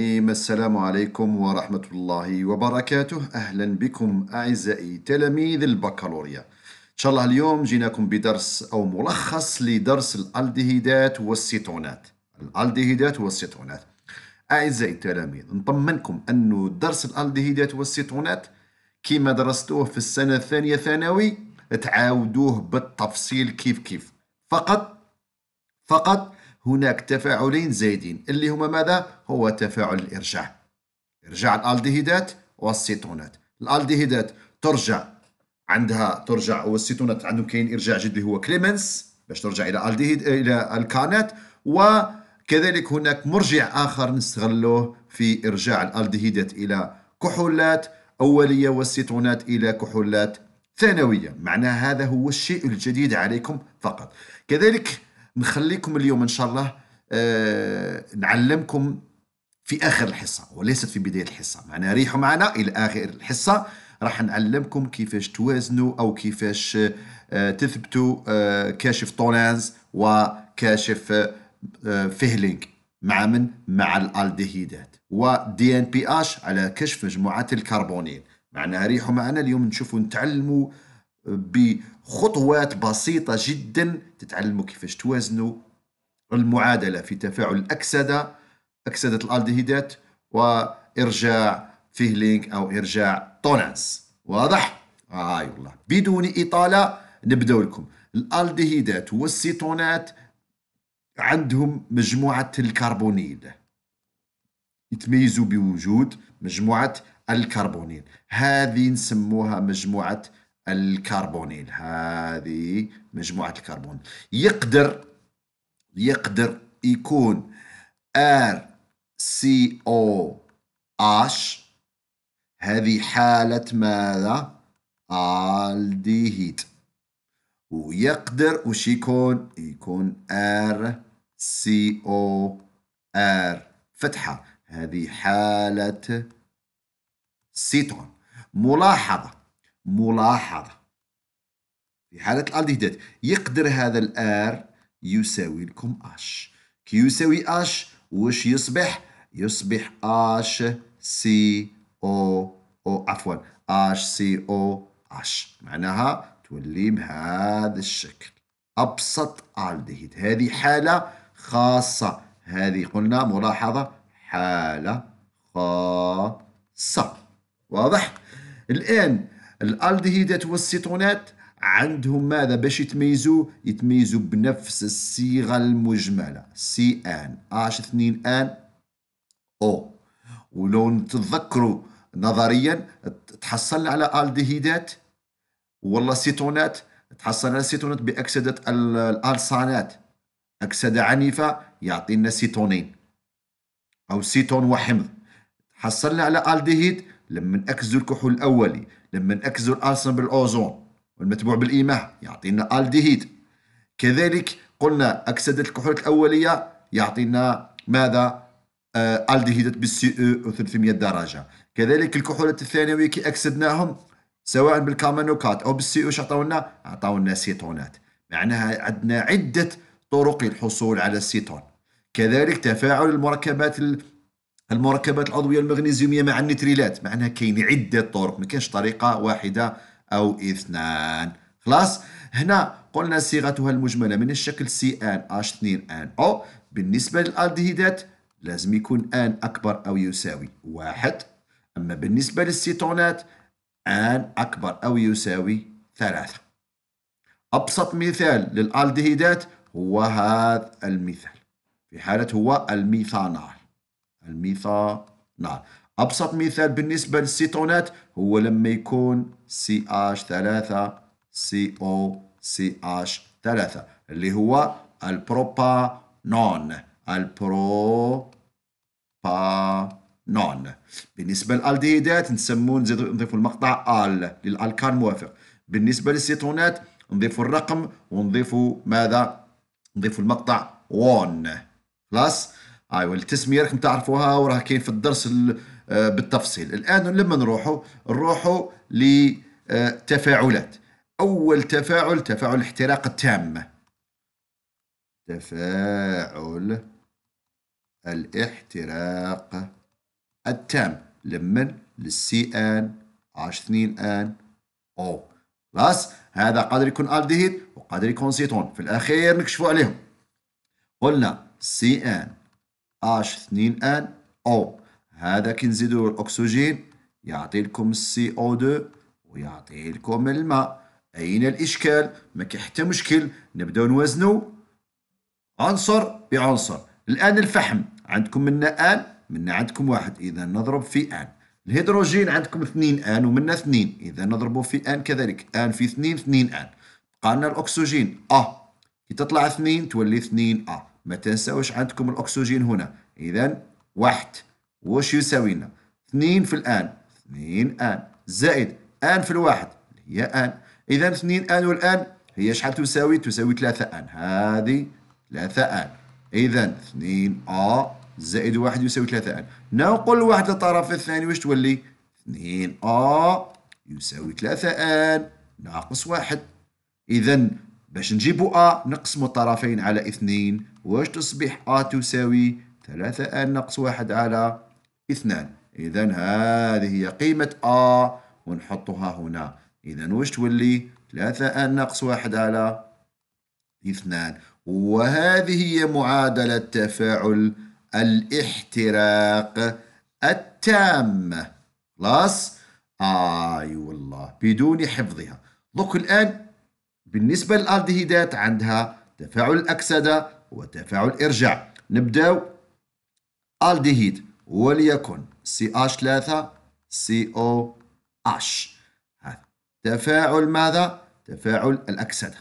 الرحيم السلام عليكم ورحمة الله وبركاته أهلا بكم أعزائي تلاميذ البكالوريا إن شاء الله اليوم جيناكم بدرس أو ملخص لدرس الألدهيدات والسيتونات الألدهيدات والسيتونات أعزائي التلاميذ نطمنكم أن درس الألدهيدات والسيتونات كما درستوه في السنة الثانية ثانوي تعاودوه بالتفصيل كيف كيف فقط فقط هناك تفاعلين زايدين اللي هما ماذا؟ هو تفاعل الإرجاع إرجاع الألدهيدات والسيتونات الألدهيدات ترجع عندها ترجع والسيتونات عندهم كاين إرجاع جدي هو كليمنس باش ترجع إلى ألديهيد إلى الكانات وكذلك هناك مرجع آخر نستغلوه في إرجاع الألدهيدات إلى كحولات أولية والسيتونات إلى كحولات ثانوية معنى هذا هو الشيء الجديد عليكم فقط كذلك نخليكم اليوم إن شاء الله آه، نعلمكم في آخر الحصة وليست في بداية الحصة معنا ريحوا معنا إلى آخر الحصة راح نعلمكم كيفاش توازنوا أو كيفاش آه، تثبتوا آه، كاشف طولانز وكاشف فيهلينغ مع من؟ مع الالدهيدات ودي ان بي اش على كشف مجموعات الكربونين معنا ريحوا معنا اليوم نشوفوا نتعلموا بخطوات بسيطة جدا تتعلموا كيفاش توازنوا المعادلة في تفاعل الأكسدة أكسدة الألدهيدات وإرجاع فيهلينك أو إرجاع تونانس واضح؟ آي آه والله بدون إطالة نبدأ لكم الألدهيدات والسيتونات عندهم مجموعة الكربونيل يتميزوا بوجود مجموعة الكربونيل هذه نسموها مجموعة الكربونيل هذه مجموعة الكربون يقدر يقدر يكون RCOH هذه حالة ماذا؟ الديهيد ويقدر وش يكون؟ يكون R فتحة هذه حالة سيتون ملاحظة ملاحظة في حالة الالديهيدات يقدر هذا الار يساوي لكم اش كي يساوي اش واش يصبح يصبح اش سي او او عفوا اش سي او اش معناها تولي بهذا الشكل ابسط ألديهيد هذه حالة خاصة هذه قلنا ملاحظة حالة خاصة واضح الان الالدهيدات والسيتونات عندهم ماذا باش يتميزوا يتميزوا بنفس الصيغه المجمله سي ان اش 2 ان او ولو نتذكروا نظريا تحصلنا على الدهيدات ولا سيتونات تحصلنا على سيتونات باكسده الالصانات اكسده عنيفه يعطينا سيتونين او سيتون وحمض حصلنا على الدهيد لما نأكسد الكحول الاولي لما نأكزو الألسن بالأوزون والمتبوع بالايماه يعطينا الديهيد كذلك قلنا أكسدة الكحولات الأولية يعطينا ماذا؟ آه الديهيدات بالسي او 300 درجة كذلك الكحولات الثانوية كي أكسدناهم سواء بالكامانوكات أو بالسي او عطاونا عطاونا سيتونات معناها عندنا عدة طرق للحصول على السيتون كذلك تفاعل المركبات المركبات العضوية المغنيزيومية مع النتريلات معناها كاين عدة طرق ما كاينش طريقة واحدة أو اثنان خلاص هنا قلنا صيغتها المجملة من الشكل سي ان اش 2 ان او بالنسبة للألدهيدات لازم يكون ان أكبر أو يساوي واحد أما بالنسبة للسيتونات ان أكبر أو يساوي ثلاثة أبسط مثال للألدهيدات هو هذا المثال في حالة هو الميثانال الميثانال نعم. أبسط مثال بالنسبة للسيتونات هو لما يكون CH3 CO CH3 اللي هو البروبانون البروبانون بالنسبة للألديهيدات نسمو نضيفو المقطع آل للألكان موافق بالنسبة للسيتونات نضيفو الرقم ونضيفو ماذا؟ نضيفو المقطع وون خلاص ايوا والتسميه راكم تعرفوها وراها كاين في الدرس آه، بالتفصيل الان لما نروحوا نروحوا لتفاعلات اول تفاعل تفاعل الاحتراق التام تفاعل الاحتراق التام لمن للسي ان عاش 2 ان او خلاص هذا قادر يكون الديهيد وقادر يكون سيتون في الاخير نكشفوا عليهم قلنا سي ان اش 2 ان او هذا كي نزيدو الاكسجين يعطي لكم السي او 2 ويعطي لكم الماء اين الاشكال ما كاين حتى مشكل نبداو نوازنو عنصر بعنصر الان الفحم عندكم منا ان منا عندكم واحد اذا نضرب في ان الهيدروجين عندكم اثنين ان ومنا اثنين اذا نضربوا في ان كذلك ان في اثنين اثنين ان بقى لنا الاكسجين ا آه، كي تطلع اثنين تولي اثنين ا آه. ما تنساوش عندكم الأكسجين هنا إذا واحد واش يساوي لنا اثنين في الآن اثنين آن زائد آن في الواحد هي آن إذا اثنين آن والآن هي شحال تساوي تساوي ثلاثة آن هذه ثلاثة آن إذا اثنين آ زائد واحد يساوي ثلاثة آن ننقل واحد للطرف الثاني واش تولي اثنين آ يساوي ثلاثة آن ناقص واحد إذا باش نجيبو أ نقسمو الطرفين على اثنين واش تصبح أ تساوي ثلاثة أن نقص واحد على اثنان إذا هذه هي قيمة أ ونحطها هنا إذا واش تولي ثلاثة أن نقص واحد على اثنان وهذه هي معادلة تفاعل الاحتراق التامة خلاص آي آه والله بدون حفظها دوك الآن بالنسبة للألدهيدات عندها تفاعل الأكسدة وتفاعل إرجاع نبداو ألدهيد وليكن CH3 COH هذا تفاعل ماذا؟ تفاعل الأكسدة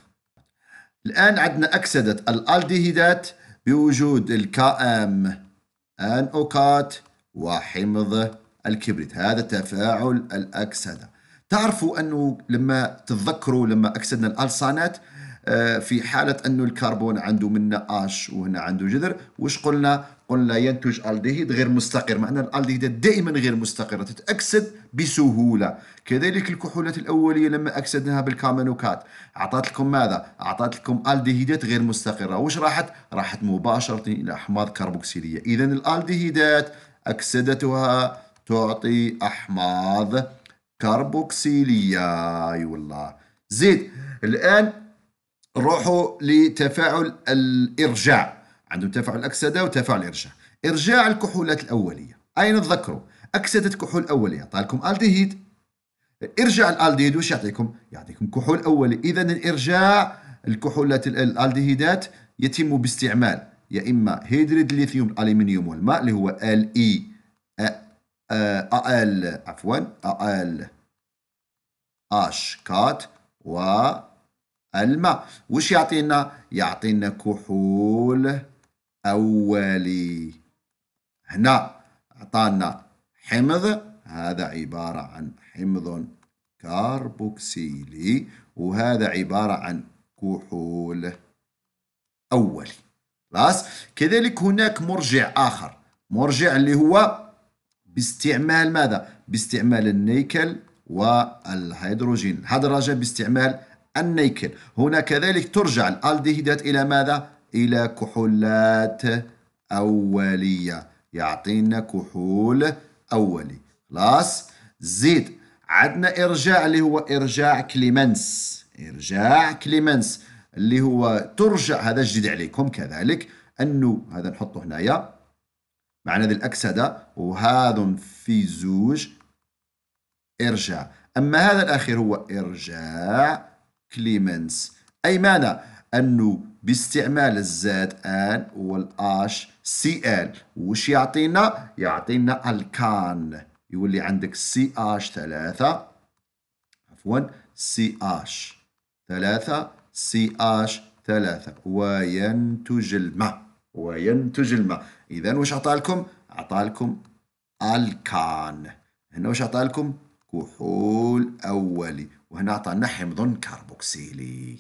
الآن عندنا أكسدة الألدهيدات بوجود الكام أنوكات وحمض الكبريت هذا تفاعل الأكسدة تعرفوا أنه لما تتذكروا لما أكسدنا الألصانات آه، في حالة أنه الكربون عنده منا آش وهنا عنده جذر واش قلنا؟ قلنا ينتج الديهيد غير مستقر معنى الالدهيد دائما غير مستقرة تتأكسد بسهولة كذلك الكحولات الأولية لما أكسدناها بالكامانوكات أعطت لكم ماذا؟ أعطت لكم الديهيدات غير مستقرة واش راحت مباشرة إلى أحماض كربوكسيلية إذا الالديهيدات أكسدتها تعطي أحماض كربوكسيلية اي والله زيد الان نروحوا لتفاعل الارجاع عندهم تفاعل اكسده وتفاعل ارجاع ارجاع الكحولات الاوليه اين تذكروا اكسده كحول اوليه عطاكم ألديهيد ارجع الألديهيد وش يعطيكم؟ يعطيكم كحول اولي، اذا الارجاع الكحولات الألديهيدات يتم باستعمال يا اما هيدريد الليثيوم الالمنيوم والماء اللي هو ال اي ال عفوا ال اش كات و الماء وش يعطينا يعطينا كحول أولي هنا أعطانا حمض هذا عبارة عن حمض كاربوكسيلي وهذا عبارة عن كحول أولي خلاص كذلك هناك مرجع آخر مرجع اللي هو باستعمال ماذا باستعمال النيكل والهيدروجين الرجاء باستعمال النيكل هنا كذلك ترجع الالديهيدات إلى ماذا؟ إلى كحولات أولية يعطينا كحول أولي خلاص زيد عندنا إرجاع اللي هو إرجاع كليمنس إرجاع كليمنس اللي هو ترجع هذا جديد عليكم كذلك أنه هذا نحطه هنايا معنا ذي الأكسدة وهذا في زوج إرجاع أما هذا الأخير هو إرجاع كليمنس أي معنى أنه باستعمال الزاد ان والاش سي ال وش يعطينا يعطينا الكان يولي عندك سي اش ثلاثة عفوا سي اش ثلاثة سي اش ثلاثة وينتج الماء وينتج الماء إذا واش اعطى لكم اعطى لكم الكان هنا واش اعطى لكم كحول أولي وهنا عطانا حمض كربوكسيلي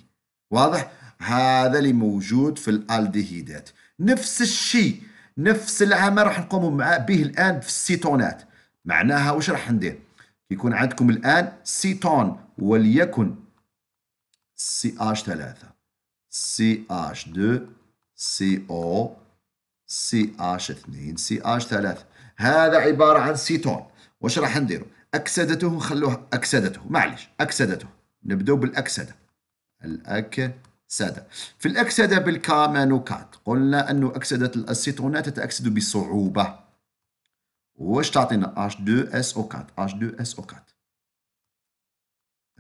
واضح هذا اللي موجود في الالديهيدات نفس الشيء نفس العمل راح نقوم به الآن في السيتونات معناها واش راح ندير يكون عندكم الآن سيتون وليكن سي دو 3 او 2 اش اثنين 2 اش 3 هذا عبارة عن سيتون واش راح نديرو أكسدته خلوه أكسدته معلش أكسدته نبدو بالأكسدة الأكسدة في الأكسدة بالكامانوكات قلنا أنه أكسدة الأسيتونات تتأكسد بصعوبة واش تعطينا H2SO4 H2SO4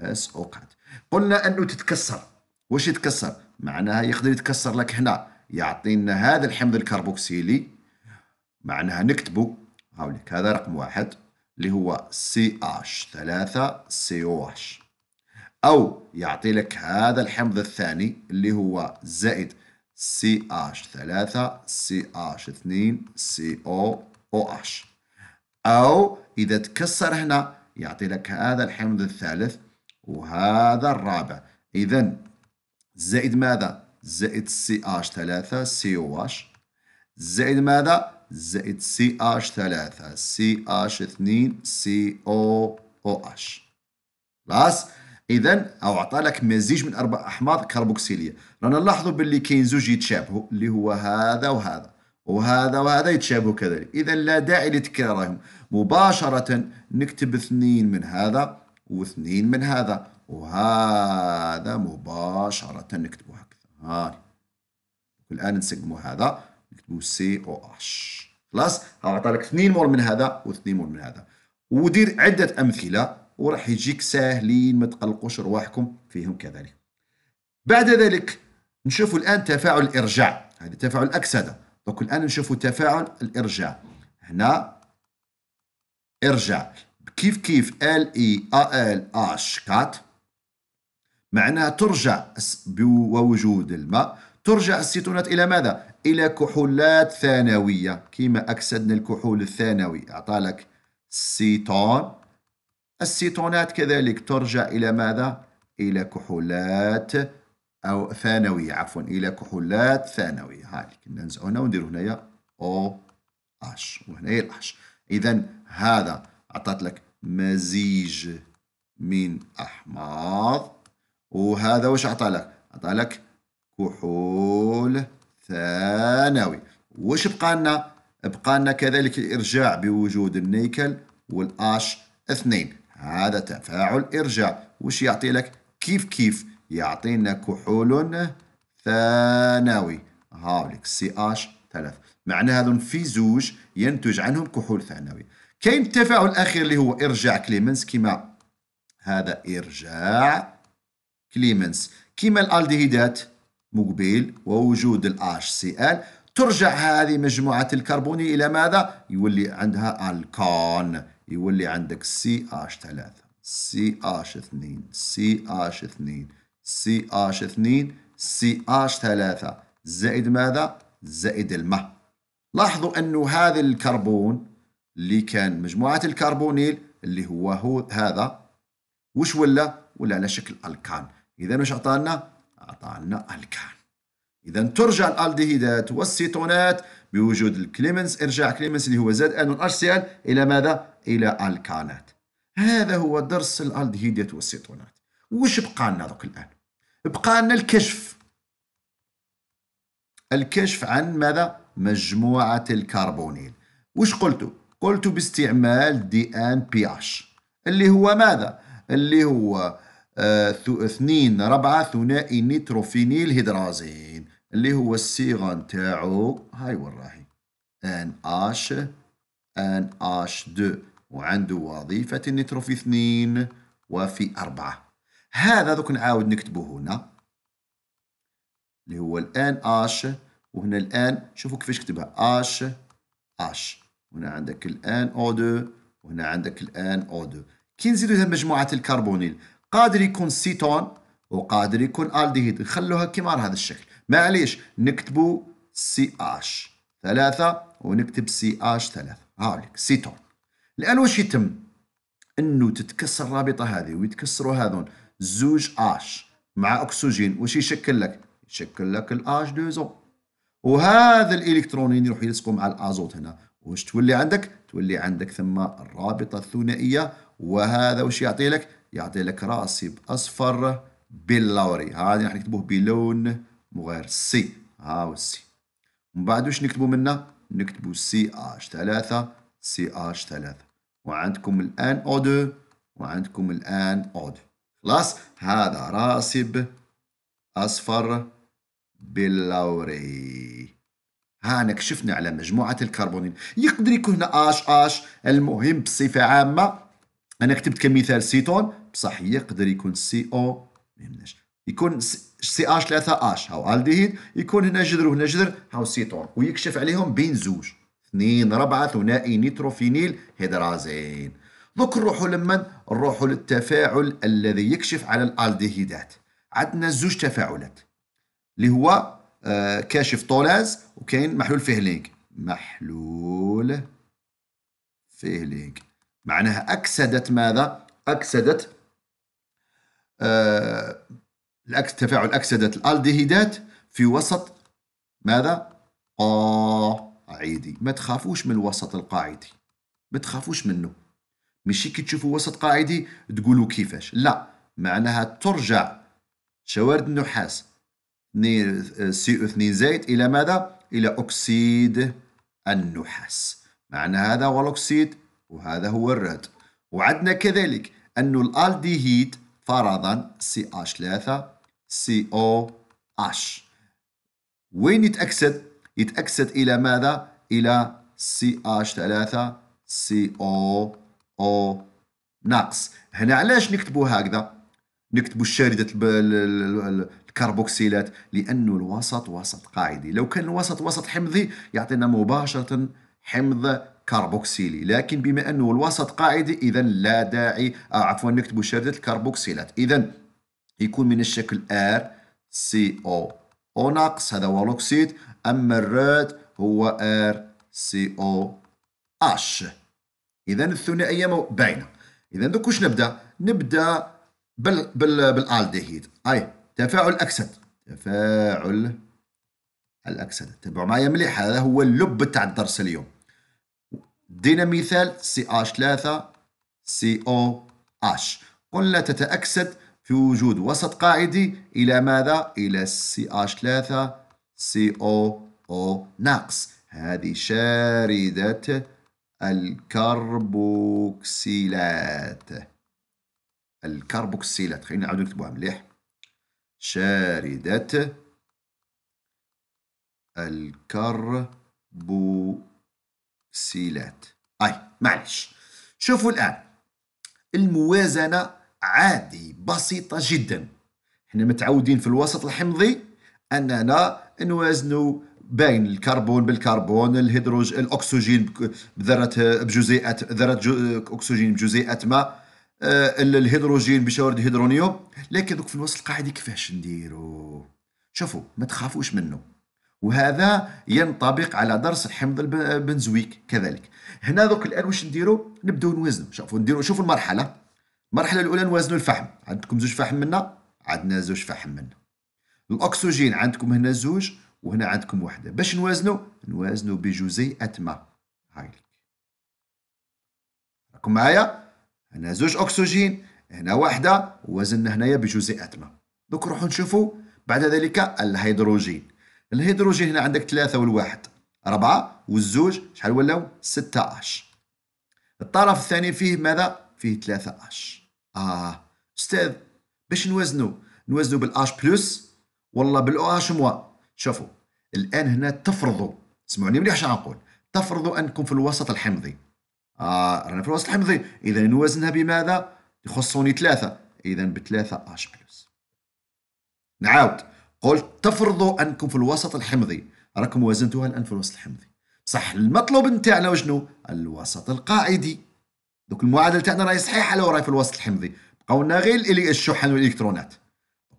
SO4 قلنا أنه تتكسر واش يتكسر معناها يقدر يتكسر لك هنا يعطينا هذا الحمض الكربوكسيلي معناها نكتبه هاوليك هذا رقم واحد اللي هو سي اش 3 سي او اش او يعطي لك هذا الحمض الثاني اللي هو زائد سي اش 3 سي اش 2 سي او او اش او اذا تكسر هنا يعطي لك هذا الحمض الثالث وهذا الرابع اذا زائد ماذا زائد سي اش 3 سي او اش زائد ماذا زائد سي اش 3 سي اش 2 سي او او اش خلاص اذا او عطى لك مزيج من اربع احماض كربوكسيليه رانا نلاحظوا باللي كاين زوج يتشابهوا اللي هو هذا وهذا وهذا وهذا يتشابهوا كذلك اذا لا داعي لتكرارهم مباشره نكتب اثنين من هذا واثنين من هذا وهذا مباشره نكتبه هكذا هاي الان نسقموا هذا نكتبوا سي او اش خلاص غنعطيك اثنين مول من هذا واثنين مول من هذا ودير عده امثله وراح يجيك ساهلين ما تقلقوش رواحكم فيهم كذلك بعد ذلك نشوفوا الان تفاعل الارجاع هذا تفاعل الاكسده دونك الان نشوفوا تفاعل الارجاع هنا ارجع كيف كيف ال اي ا ال اش كات معناها ترجع بوجود الماء ترجع الستونات إلى ماذا؟ إلى كحولات ثانوية كما أكسدنا الكحول الثانوي أعطالك سيتون السيتونات كذلك ترجع إلى ماذا؟ إلى كحولات أو ثانوية عفوا إلى كحولات ثانوية هاي كنا ننزعو هنا وندير هنايا أو أش وهنايا الأش إذا هذا أعطت لك مزيج من أحماض وهذا واش أعطى لك؟ أعطى لك كحول ثانوي واش بقى لنا بقى لنا كذلك الارجاع بوجود النيكل والاش اثنين هذا تفاعل ارجاع واش يعطي لك كيف كيف يعطينا كحول ثانوي هاوليك سي اش ثلاث معناها هذون في زوج ينتج عنهم كحول ثانوي كاين التفاعل الاخير اللي هو ارجاع كليمنس كما هذا ارجاع كليمنس كيما الالدهيدات مقبل ووجود ال HCl ترجع هذه مجموعة الكربوني إلى ماذا؟ يولي عندها الكون يولي عندك ch اش 3 سي اش 2 ch 2 ch 2 ch 3 زائد ماذا؟ زائد الماء لاحظوا أنه هذا الكربون اللي كان مجموعة الكربونيل اللي هو هو هذا وش ولا؟ ولا على شكل الكان إذا واش عطانا؟ أعطى لنا الكان إذا ترجع الألدهيدات والسيتونات بوجود الكليمنس إرجاع كليمنس اللي هو زاد أن اتش سي ال إلى ماذا؟ إلى الكانات هذا هو درس الألدهيدات والسيتونات وش بقى لنا دوك الآن؟ بقى لنا الكشف الكشف عن ماذا؟ مجموعة الكربونيل وش قلتوا؟ قلت باستعمال دي ان بي اش اللي هو ماذا؟ اللي هو اثنين ربعة ثنائي نيتروفينيل هيدرازين اللي هو الصيغة نتاعو هاي وين راهي ان اش ان اش دو وعنده وظيفة النيترو في اثنين وفي أربعة هذا دوك نعاود نكتبه هنا اللي هو الآن اش وهنا الآن شوفوا كيفاش كتبها اش اش هنا عندك الان او دو وهنا عندك الان او دو كي نزيدو مجموعة الكربونيل قادر يكون سيتون وقادر يكون الديهيد نخلوها كيما هذا الشكل معليش نكتبوا سي اش ثلاثة ونكتب سي اش ثلاثة هاوليك سيتون الان واش يتم انه تتكسر الرابطة هذه ويتكسروا هذون زوج اش مع اكسجين واش يشكل لك يشكل لك الاش دوزو وهذا الالكترونين يروح يلصقوا مع الازوت هنا واش تولي عندك تولي عندك ثم الرابطة الثنائية وهذا واش يعطي لك يعطي لك راسي أصفر بلوري هذا راح نكتبوه بلون مغير سي هاو السي من بعد واش نكتبوا منا نكتبوا سي اش ثلاثة سي اش ثلاثة وعندكم الان او 2 وعندكم الان او 2 خلاص هذا راسي اصفر بلوري انا كشفنا على مجموعة الكربونين يقدر يكون هنا اش اش المهم بصفة عامة انا كتبت كمثال سيتون بصح يقدر يكون سي او ما يهمناش يكون سي اش 3 اش هاو الديهيد يكون هنا جذر وهنا جذر هاو سيتون ويكشف عليهم بين زوج اثنين ربعة ثنائي نيتروفينيل هيدرازين دوك نروحوا لمن نروحوا للتفاعل الذي يكشف على الالديهيدات عندنا زوج تفاعلات اللي هو آه، كاشف طولاز وكاين محلول فيهلينك محلول فيهلينك معناها أكسدت ماذا؟ أكسدت آه تفاعل أكسدت الألدهيدات في وسط ماذا؟ قاعدي ما تخافوش من الوسط القاعدي ما تخافوش منه ماشي كي تشوفوا وسط قاعدي تقولوا كيفاش لا معناها ترجع شوارد النحاس سي او 2 زائد الى ماذا الى اكسيد النحاس معنى هذا والاكسيد وهذا هو الرد وعدنا كذلك أن الالديهيد فرضا CH3 COH وين يتأكسد؟ يتأكسد إلى ماذا؟ إلى CH3 COO ناقص هنا علاش نكتبوا هكذا؟ نكتبوا الشاردة الكربوكسيلات لأنه الوسط وسط قاعدي لو كان الوسط وسط حمضي يعطينا مباشرة حمض كربوكسيلي لكن بما أنه الوسط قاعدي إذا لا داعي عفوا نكتبوا شهادة الكربوكسيلات إذا يكون من الشكل ار سي او او ناقص هذا هو الأكسيد أما الراد هو ار سي او اش إذا الثنائية باينة إذا دوك واش نبدأ؟ نبدأ بال بال بالالدهيد أي تفاعل أكسد تفاعل الأكسدة تبعوا معايا مليح هذا هو اللب تاع الدرس اليوم دينا مثال CH3 COH قلنا تتأكسد في وجود وسط قاعدي إلى ماذا؟ إلى CH3 COO ناقص هذه شاردة الكربوكسيلات الكربوكسيلات خلينا نعاودو نكتبوها مليح شاردة الكربوكسيلات سيلات أي معلش شوفوا الآن الموازنة عادي بسيطة جدا احنا متعودين في الوسط الحمضي أننا نوازنوا بين الكربون بالكربون الهيدروج الاكسجين بذره بجزيئات ذره اكسجين بجزيئات ما آه، الهيدروجين بشوارد هيدرونيوم لكن دوك في الوسط القاعدي كيفاش نديرو شوفوا ما تخافوش منه وهذا ينطبق على درس الحمض البنزويك كذلك هنا دوك الان واش نديرو نبداو نوزنوا شوفوا نديرو شوفوا المرحله المرحله الاولى نوازنو الفحم عندكم زوج فحم منا عندنا زوج فحم منا الاكسجين عندكم هنا زوج وهنا عندكم وحده باش نوازنو نوازنو بجزيئه ما هاي راكم معايا هنا زوج اكسجين هنا وحده وزننا هنايا بجزيئه ما دوك نروحو نشوفو بعد ذلك الهيدروجين الهيدروجين هنا عندك ثلاثة والواحد أربعة والزوج شحال ولاو ستة أش الطرف الثاني فيه ماذا فيه ثلاثة أش آه أستاذ باش نوازنو نوازنو بالأش بلس ولا بالأو أش موا شوفوا الآن هنا تفرضوا اسمعوني مليح شنو نقول تفرضوا أنكم في الوسط الحمضي آه رانا في الوسط الحمضي إذا نوازنها بماذا يخصوني ثلاثة إذا بثلاثة أش بلس نعاود قلت تفرضوا أنكم في الوسط الحمضي راكم وزنتوها الآن في الوسط الحمضي صح المطلوب نتاعنا وشنو الوسط القاعدي دوك المعادله تاعنا راهي صحيحه لو راهي في الوسط الحمضي بقاو لنا غير الشحن والالكترونات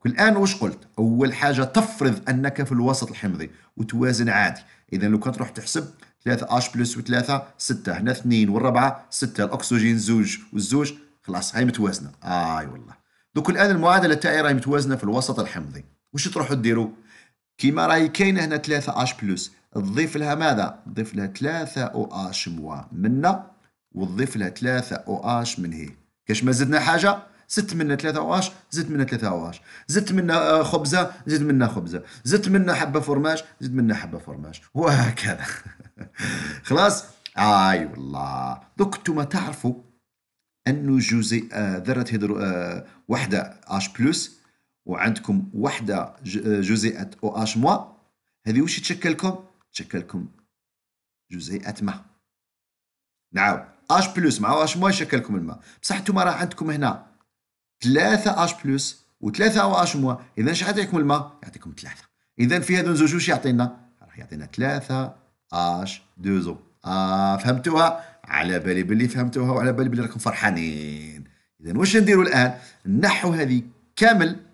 الان واش قلت اول حاجه تفرض انك في الوسط الحمضي وتوازن عادي اذا لو كان تروح تحسب 3 اش بلس و3 6 هنا 2 و4 6 الاكسجين زوج والزوج خلاص هاي متوازنه اي آه والله دوك الان المعادله تاعي راهي متوازنه في الوسط الحمضي واش تروحوا ديروا كيما راهي كاينه هنا 3 اش بلس تضيف لها ماذا تضيف لها 3 او اش موا منا وتضيف لها 3 او اش من هي كاش ما زدنا حاجه زدت منا 3 او اش زدت منا 3 او اش زدت منا آه، خبزه زدت منا خبزه زدت منا حبه فرماج زدت منا حبه فرماج وهكذا خلاص اي آيوة والله دوك نتوما تعرفوا انه جزيء آه، ذره هيدرو آه، وحده اش بلس وعندكم وحده آه، جزيئه او اش موا هذه واش يتشكل لكم لكم جزيئه ما نعاود اش بلس مع اش موا يشكل لكم الماء بصح نتوما راه عندكم هنا ثلاثه اش بلس وثلاثه او اش موا اذا اش يعطيكم الماء يعطيكم ثلاثه اذا في هذو زوج واش يعطينا راح يعطينا ثلاثه اش دوزو آه فهمتوها على بالي بلي فهمتوها وعلى بالي بلي راكم فرحانين اذا واش نديروا الان نحو هذه كامل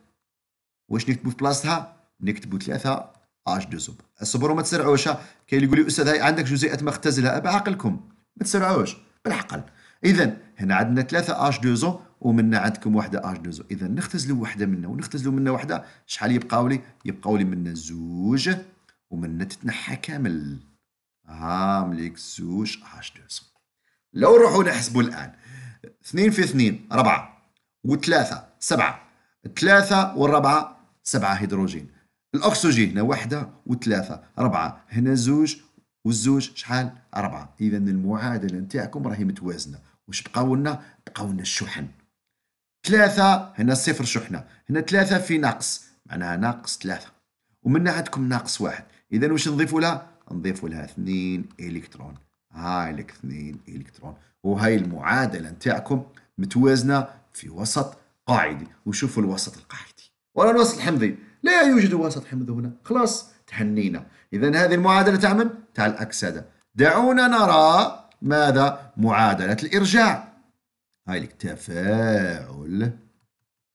واش نكتبوا في بلاصتها نكتبوا ثلاثة اش دو زوب اصبروا ما تسرعوش كاين اللي يقول لي استاذ هاي عندك جزيئة مختزلة بعقلكم ما تسرعوش بالعقل اذا هنا عندنا ثلاثة اش دو زو ومنا عندكم واحدة اش دو زو اذا نختزلوا واحدة منا ونختزلوا منا واحدة شحال يبقاو لي يبقاو لي منا زوج ومنا تتنحى كامل ها آه، مليك زوج اش دو زو لو نروحوا نحسبوا الان اثنين في اثنين ربعة وثلاثة سبعة ثلاثة والربعة سبعة هيدروجين الاكسجين هنا وحده وثلاثه ربعه هنا زوج والزوج شحال أربعة إذا المعادلة نتاعكم راهي متوازنة واش بقاو لنا بقاو لنا الشحن ثلاثة هنا صفر شحنة هنا ثلاثة في ناقص معناها ناقص ثلاثة ومن عندكم ناقص واحد إذا واش نضيفوا لها نضيفوا لها اثنين إلكترون هاي لك اثنين إلكترون وهاي المعادلة نتاعكم متوازنة في وسط قاعدي وشوفوا الوسط القاعدي ولا نوصل حمضي لا يوجد وسط حمض هنا خلاص تحنينا إذا هذه المعادلة تعمل تاع الأكسدة دعونا نرى ماذا معادلة الإرجاع هاي لك تفاعل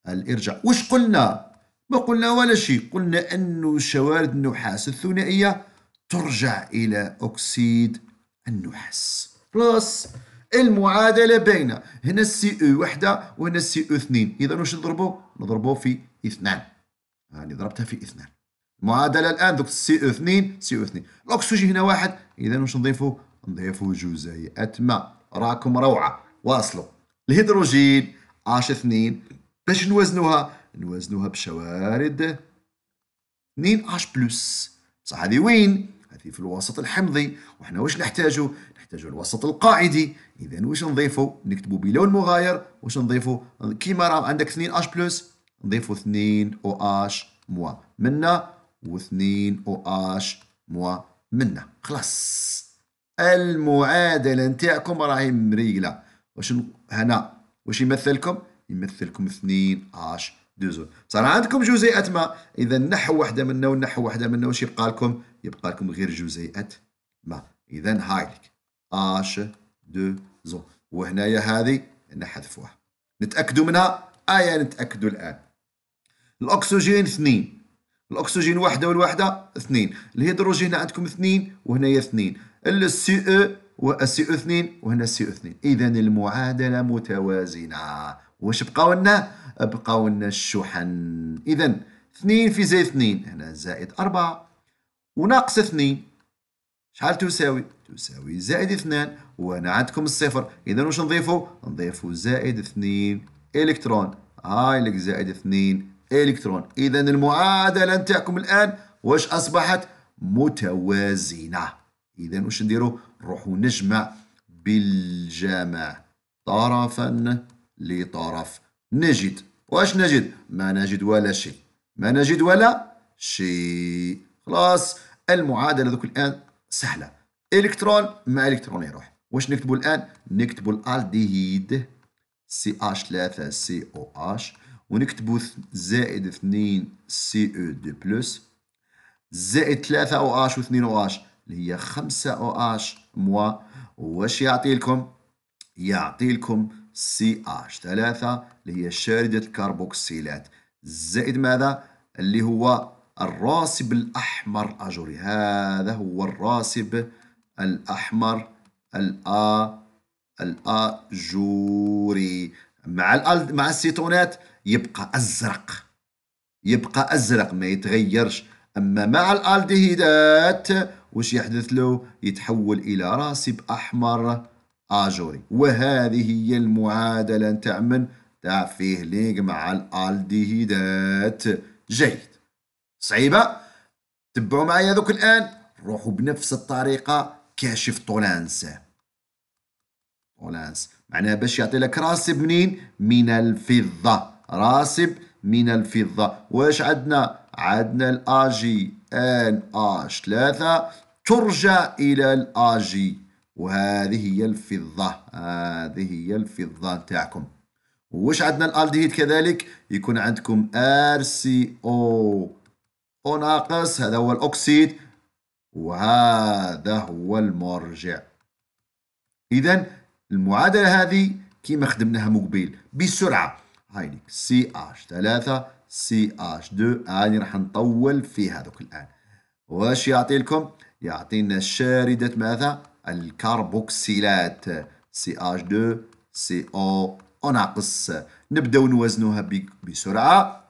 الإرجاع وش قلنا ما قلنا ولا شيء قلنا انه شوارد النحاس الثنائية ترجع إلى أكسيد النحاس بلس المعادلة بين هنا السي او وحدة وهنا السي او اثنين إذا وش نضربه نضربه في اثنان يعني ضربتها في اثنان المعادلة الآن دوك سي او اثنين سي او اثنين الأكسجين هنا واحد إذا واش نضيفو نضيفو جزيئات ماء راكم روعة واصلوا الهيدروجين اش اثنين باش نوازنوها نوازنوها بشوارد اثنين اش بلس بصح هذه وين هذه في الوسط الحمضي وحنا واش نحتاجو نحتاجو الوسط القاعدي اذا واش نضيفو نكتبو بلون مغاير واش نضيفو كيما راه عندك اثنين اش بلس نضيفوا 2 او اش موا منا و2 او اش موا منا خلاص المعادله نتاعكم راهي مريقله واش هنا واش يمثلكم يمثلكم 2 اش دوزو صار عندكم جزيئه ما اذا نحو واحده منه ونحو واحده منه واش يبقى لكم يبقى لكم غير جزيئه ما اذا لك اش دو زون وهنايا هذه نحذفوها نتاكدوا منها ايا نتاكدوا الان الاكسجين اثنين الاكسجين وحده والوحده اثنين الهيدروجين عندكم اثنين وهنايا اثنين السي او والسي او اثنين وهنا السي او اثنين اذا المعادله متوازنه واش بقاو لنا بقاو لنا الشحن اذا اثنين في زائد اثنين هنا زائد أربعة وناقص اثنين شحال تساوي تساوي زائد اثنان وهنا عندكم الصفر اذا واش نضيفو نضيفو زائد اثنين الكترون هاي لك زائد اثنين إلكترون إذا المعادلة نتاعكم الآن واش أصبحت متوازنة إذا واش نديرو نروحو نجمع بالجمع طرفا لطرف نجد واش نجد ما نجد ولا شيء ما نجد ولا شيء خلاص المعادلة ذوك الآن سهلة إلكترون مع إلكترون يروح واش نكتبوا الآن نكتبوا الألديهيد سي اش 3 سي او اش ونكتبو زائد اثنين سي او دو بلس زائد ثلاثة او اش و او اش اللي هي خمسة او اش موا واش يعطي لكم يعطي لكم سي اش ثلاثة اللي هي شاردة الكربوكسيلات زائد ماذا اللي هو الراسب الأحمر أجوري هذا هو الراسب الأحمر الأ الأجوري مع مع السيتونات يبقى أزرق يبقى أزرق ما يتغيرش أما مع الألدهيدات وش يحدث له يتحول إلى راسب أحمر آجوري وهذه هي المعادلة نتاع من تاع فيه ليك مع الألدهيدات جيد صعيبة تبعوا معايا ذوك الآن روحوا بنفس الطريقة كاشف طولانس طولانس معناها باش يعطي لك راسب منين من الفضة راسب من الفضة واش عندنا عندنا الاجي ان اش 3 ترجع الى الاجي وهذه هي الفضة هذه هي الفضة نتاعكم واش عندنا الالدهيد كذلك يكون عندكم ار سي او او ناقص هذا هو الاكسيد وهذا هو المرجع اذا المعادله هذه كما خدمناها مقبل بسرعه هايليك سي اش 3 سي اش 2 هاني راح نطول في هذوك الان واش يعطي لكم يعطينا شاردة ماذا الكربوكسيلات سي اش 2 سي او او ناقص نبداو نوازنوها بسرعه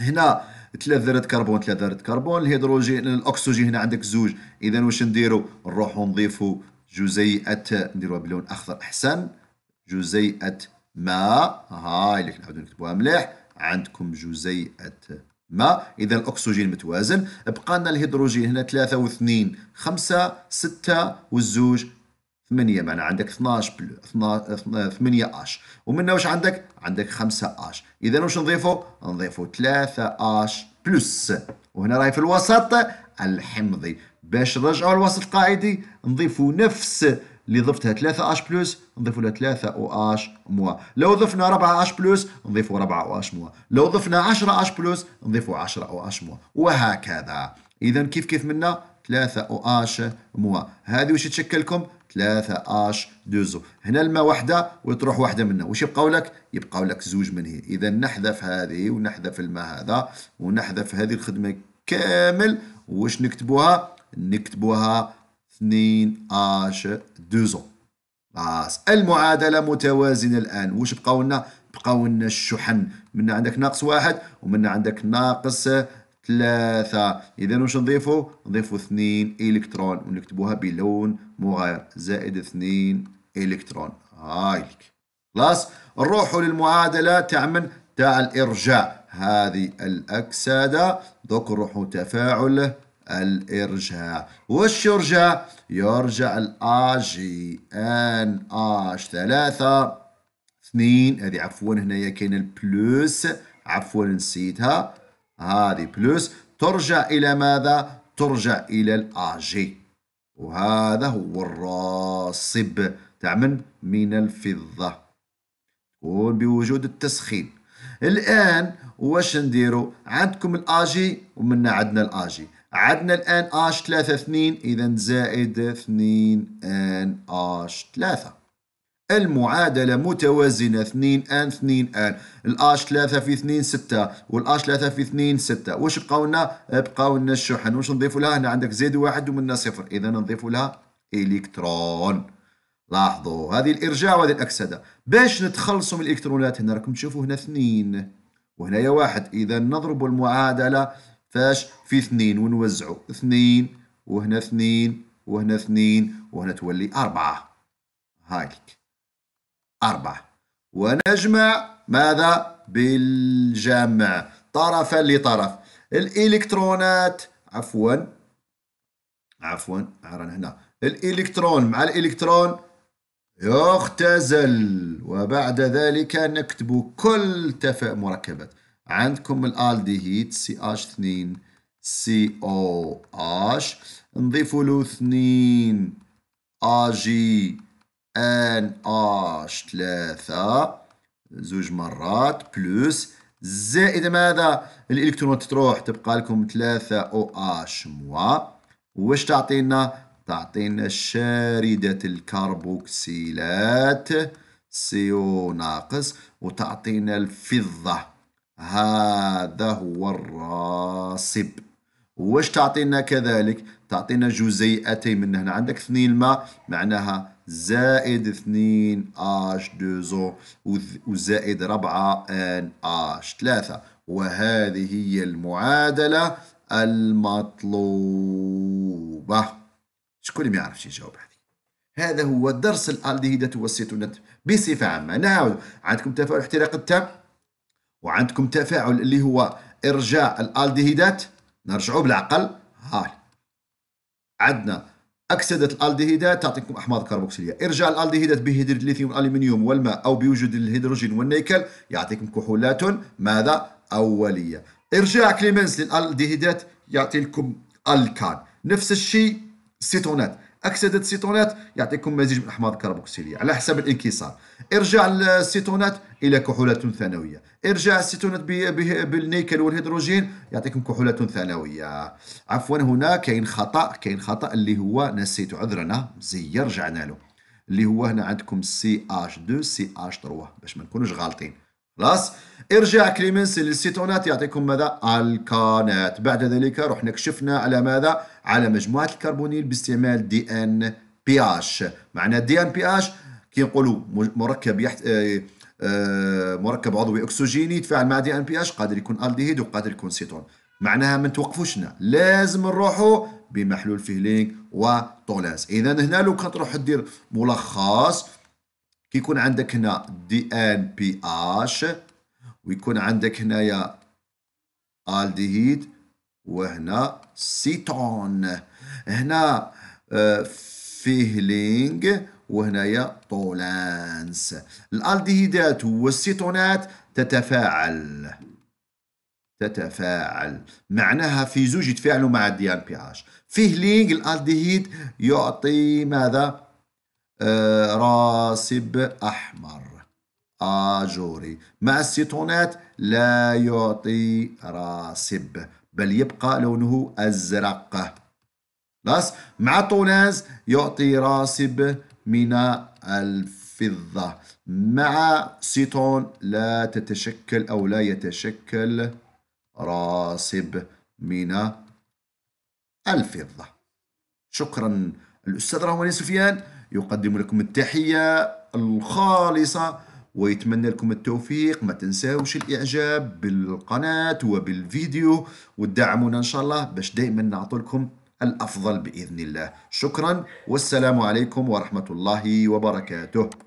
هنا ثلاث ذرات كربون ثلاث ذرات كربون الهيدروجين الاكسجين هنا عندك زوج اذا واش نديرو نروحو نضيفو جزيئه نديروها بلون اخضر احسن جزيئه ما هاي اللي كنحاولوا نكتبوها مليح عندكم جزيئة ما إذا الأكسجين متوازن بقى لنا الهيدروجين هنا ثلاثة واثنين خمسة ستة والزوج ثمانية معنا عندك 12 بل... 12 8 اش ومنها واش عندك عندك 5 اش اذا واش نضيفوا نضيفوا 3 اش بلس وهنا راهي في الوسط الحمضي باش نرجعوا الوسط القاعدي نضيفوا نفس اللي ضفتها 3 اش بلس نضيفوا لها 3 او اش موا لو ضفنا 4 اش بلس نضيفوا 4 او اش موا لو ضفنا 10 اش بلس نضيفوا 10 او اش موا وهكذا اذا كيف كيف منا 3 او اش موا هذه واش تشكلكم 3 اش دوزو هنا الماء وحده وتروح وحده منها واش يبقاو لك يبقاو لك زوج من هي اذا نحذف هذه ونحذف الماء هذا ونحذف هذه الخدمه كامل واش نكتبوها نكتبوها اثنين 12 دوزون خلاص المعادله متوازنه الان واش بقاو لنا بقاو لنا الشحن من عندك ناقص واحد ومن عندك ناقص ثلاثة إذا واش نضيفوا نضيفوا اثنين إلكترون ونكتبوها بلون مغاير زائد اثنين إلكترون هايلك خلاص نروحوا للمعادلة تاع من تاع الإرجاع هذه الأكسدة دوك نروحوا تفاعل الإرجاع وش يرجع؟ يرجع الآر جي إن آش ثلاثة اثنين هذه عفوا هنايا كاين البلوس عفوا نسيتها هذه بلوس ترجع إلى ماذا؟ ترجع إلى الآر جي وهذا هو الراصب تاع من؟ من الفضة تكون بوجود التسخين الآن واش نديرو عندكم الآجي ومنا عندنا الآجي عدنا الان اش 3 2 اذا زائد 2 ان اش 3 المعادلة متوازنة 2 ان 2 ان الاش 3 في 2 6 والاش 3 في 2 6 واش بقاو لنا بقاو لنا الشحن واش نضيفوا لها هنا عندك زيد واحد ومنها صفر اذا نضيفوا لها الكترون لاحظوا هذه الارجاع وهذه الاكسده باش نتخلصوا من الالكترونات هنا راكم تشوفوا هنا اثنين وهنايا واحد اذا نضرب المعادله فاش في اثنين ونوزعوا اثنين وهنا اثنين وهنا اثنين وهنا تولي أربعة هايك أربعة ونجمع ماذا بالجمع طرفا لطرف الإلكترونات عفوا عفوا عرنا هنا الإلكترون مع الإلكترون يختزل وبعد ذلك نكتب كل تفاء مركبات عندكم الالديهيد سي اش 2 سي او اش نضيفوا له 2 اجي ان اش 3 زوج مرات بلس زائد ماذا الالكترونات تروح تبقى لكم 3 او اش موا واش تعطينا تعطينا شاردة الكربوكسيلات سي او ناقص وتعطينا الفضة هذا هو الراسب واش تعطينا كذلك تعطينا جزيئتين من هنا عندك اثنين ما معناها زائد اثنين اش دو زو وزائد ربعة ان اش ثلاثة وهذه هي المعادله المطلوبه شكون ما يعرفش يجاوب هذه هذا هو درس الالدهيدات والسيتونات بصفه عامه نعاود عندكم تفاعل احتراق التام وعندكم تفاعل اللي هو إرجاع الألدهيدات نرجعوا بالعقل هاي عندنا أكسدة الألدهيدات تعطيكم أحماض كربوكسيلية إرجاع الألدهيدات بهيدريد الليثيوم والالمنيوم والماء أو بوجود الهيدروجين والنيكل يعطيكم كحولات ماذا أولية إرجاع كليمنس للألدهيدات يعطي لكم الكان نفس الشيء سيتونات اكسده السيتونات يعطيكم مزيج من احماض الكربوكسيليه على حسب الانكسار ارجع السيتونات الى كحولات ثانويه ارجع السيتونات بالنيكل والهيدروجين يعطيكم كحولات ثانويه عفوا هنا كاين خطا كاين خطا اللي هو نسيت عذرنا زي رجعنا له اللي هو هنا عندكم سي اش 2 سي اش 3 باش ما نكونوش غالطين خلاص ارجع كليمنس للسيتونات يعطيكم ماذا الكانات بعد ذلك رحنا كشفنا على ماذا على مجموعة الكربونيل باستعمال دي ان بي اش معنى دي ان بي اش كي نقولوا مركب يحت... آه، آه، مركب عضوي اكسجيني يتفاعل مع دي ان بي اش قادر يكون الديهيد وقادر يكون سيتون معناها ما توقفوش هنا لازم نروحوا بمحلول لينك وطولاز اذا هنا لو كان تروح دير ملخص كي يكون عندك هنا دي ان بي اش ويكون عندك هنايا الديهيد وهنا سيتون هنا آه، فيهلينغ وهنايا طولانس الالديهيدات والسيتونات تتفاعل تتفاعل معناها في زوج يتفاعلوا مع الدي ان بي اش فيهلينغ الالديهيد يعطي ماذا آه، راسب احمر اجوري مع السيتونات لا يعطي راسب بل يبقى لونه أزرق خلاص مع طوناز يعطي راسب من الفضة مع سيتون لا تتشكل أو لا يتشكل راسب من الفضة شكرا الأستاذ رمضان سفيان يقدم لكم التحية الخالصة ويتمنى لكم التوفيق ما تنساوش الاعجاب بالقناه وبالفيديو وتدعمونا ان شاء الله باش دائما نعطي لكم الافضل باذن الله شكرا والسلام عليكم ورحمه الله وبركاته